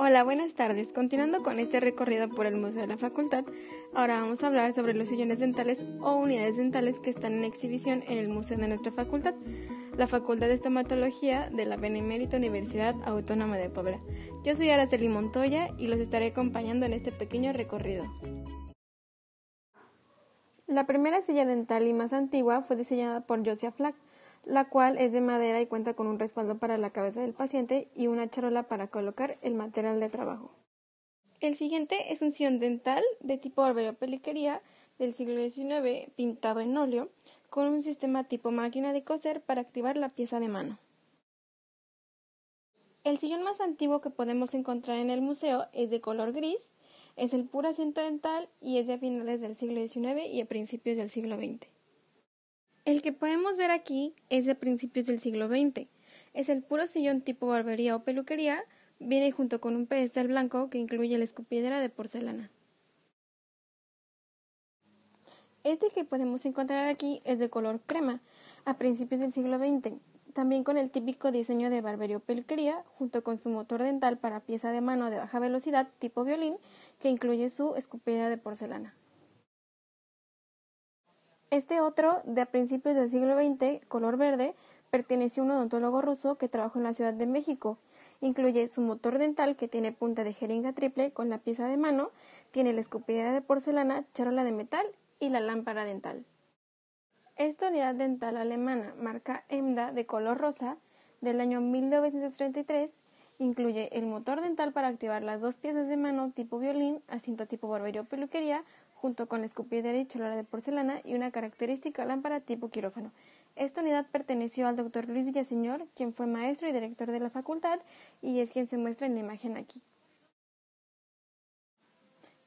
Hola, buenas tardes. Continuando con este recorrido por el Museo de la Facultad, ahora vamos a hablar sobre los sillones dentales o unidades dentales que están en exhibición en el museo de nuestra facultad, la Facultad de Estomatología de la Benemérita Universidad Autónoma de Puebla. Yo soy Araceli Montoya y los estaré acompañando en este pequeño recorrido. La primera silla dental y más antigua fue diseñada por Josiah Flack la cual es de madera y cuenta con un respaldo para la cabeza del paciente y una charola para colocar el material de trabajo. El siguiente es un sillón dental de tipo arbero-peliquería del siglo XIX pintado en óleo con un sistema tipo máquina de coser para activar la pieza de mano. El sillón más antiguo que podemos encontrar en el museo es de color gris, es el puro asiento dental y es de finales del siglo XIX y a principios del siglo XX. El que podemos ver aquí es de principios del siglo XX. Es el puro sillón tipo barbería o peluquería, viene junto con un pedestal blanco que incluye la escupidera de porcelana. Este que podemos encontrar aquí es de color crema, a principios del siglo XX, también con el típico diseño de barbería o peluquería, junto con su motor dental para pieza de mano de baja velocidad tipo violín, que incluye su escupidera de porcelana. Este otro, de a principios del siglo XX, color verde, perteneció a un odontólogo ruso que trabajó en la Ciudad de México. Incluye su motor dental que tiene punta de jeringa triple con la pieza de mano, tiene la escupidera de porcelana, charola de metal y la lámpara dental. Esta unidad dental alemana, marca EMDA de color rosa, del año 1933, incluye el motor para activar las dos piezas de mano tipo violín, asiento tipo barbero o peluquería, junto con la escupidera y cholera de porcelana y una característica lámpara tipo quirófano. Esta unidad perteneció al doctor Luis Villaseñor, quien fue maestro y director de la facultad, y es quien se muestra en la imagen aquí.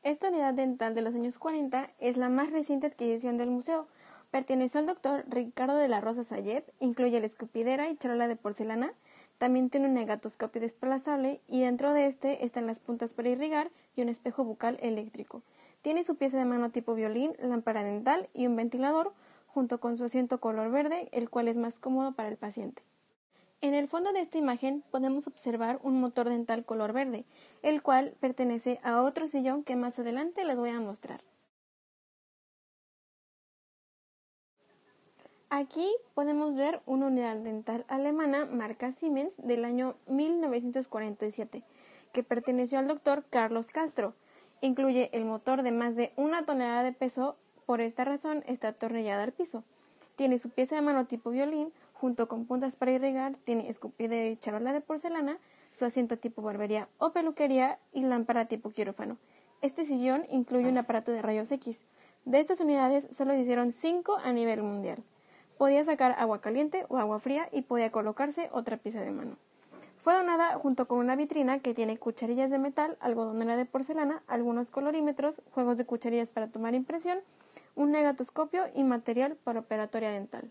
Esta unidad dental de los años 40 es la más reciente adquisición del museo, Perteneció al doctor Ricardo de la Rosa Sayed, incluye la escupidera y charola de porcelana, también tiene un negatoscopio desplazable y dentro de este están las puntas para irrigar y un espejo bucal eléctrico. Tiene su pieza de mano tipo violín, lámpara dental y un ventilador, junto con su asiento color verde, el cual es más cómodo para el paciente. En el fondo de esta imagen podemos observar un motor dental color verde, el cual pertenece a otro sillón que más adelante les voy a mostrar. Aquí podemos ver una unidad dental alemana marca Siemens del año 1947, que perteneció al doctor Carlos Castro. Incluye el motor de más de una tonelada de peso, por esta razón está atornillada al piso. Tiene su pieza de mano tipo violín, junto con puntas para irrigar, tiene escupidera y charola de porcelana, su asiento tipo barbería o peluquería y lámpara tipo quirófano. Este sillón incluye un aparato de rayos X. De estas unidades solo se hicieron 5 a nivel mundial podía sacar agua caliente o agua fría y podía colocarse otra pieza de mano. Fue donada junto con una vitrina que tiene cucharillas de metal, algodonera de porcelana, algunos colorímetros, juegos de cucharillas para tomar impresión, un negatoscopio y material para operatoria dental.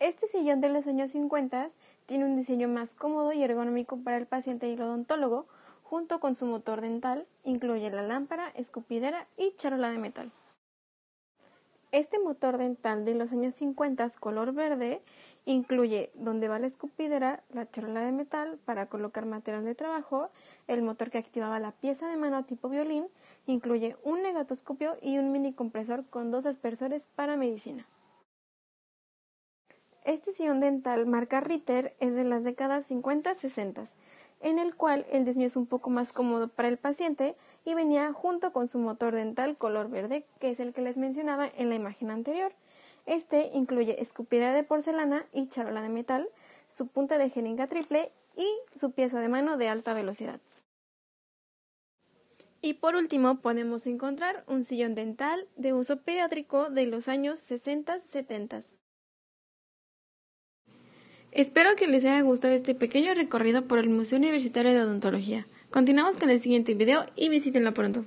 Este sillón de los años 50 tiene un diseño más cómodo y ergonómico para el paciente y el odontólogo, junto con su motor dental, incluye la lámpara, escupidera y charola de metal. Este motor dental de los años 50 color verde incluye donde va la escupidera, la charola de metal para colocar material de trabajo, el motor que activaba la pieza de mano tipo violín, incluye un negatoscopio y un mini compresor con dos aspersores para medicina. Este sillón dental marca Ritter es de las décadas 50-60 en el cual el diseño es un poco más cómodo para el paciente y venía junto con su motor dental color verde, que es el que les mencionaba en la imagen anterior. Este incluye escupidera de porcelana y charola de metal, su punta de jeringa triple y su pieza de mano de alta velocidad. Y por último podemos encontrar un sillón dental de uso pediátrico de los años 60-70. Espero que les haya gustado este pequeño recorrido por el Museo Universitario de Odontología. Continuamos con el siguiente video y visítenlo pronto.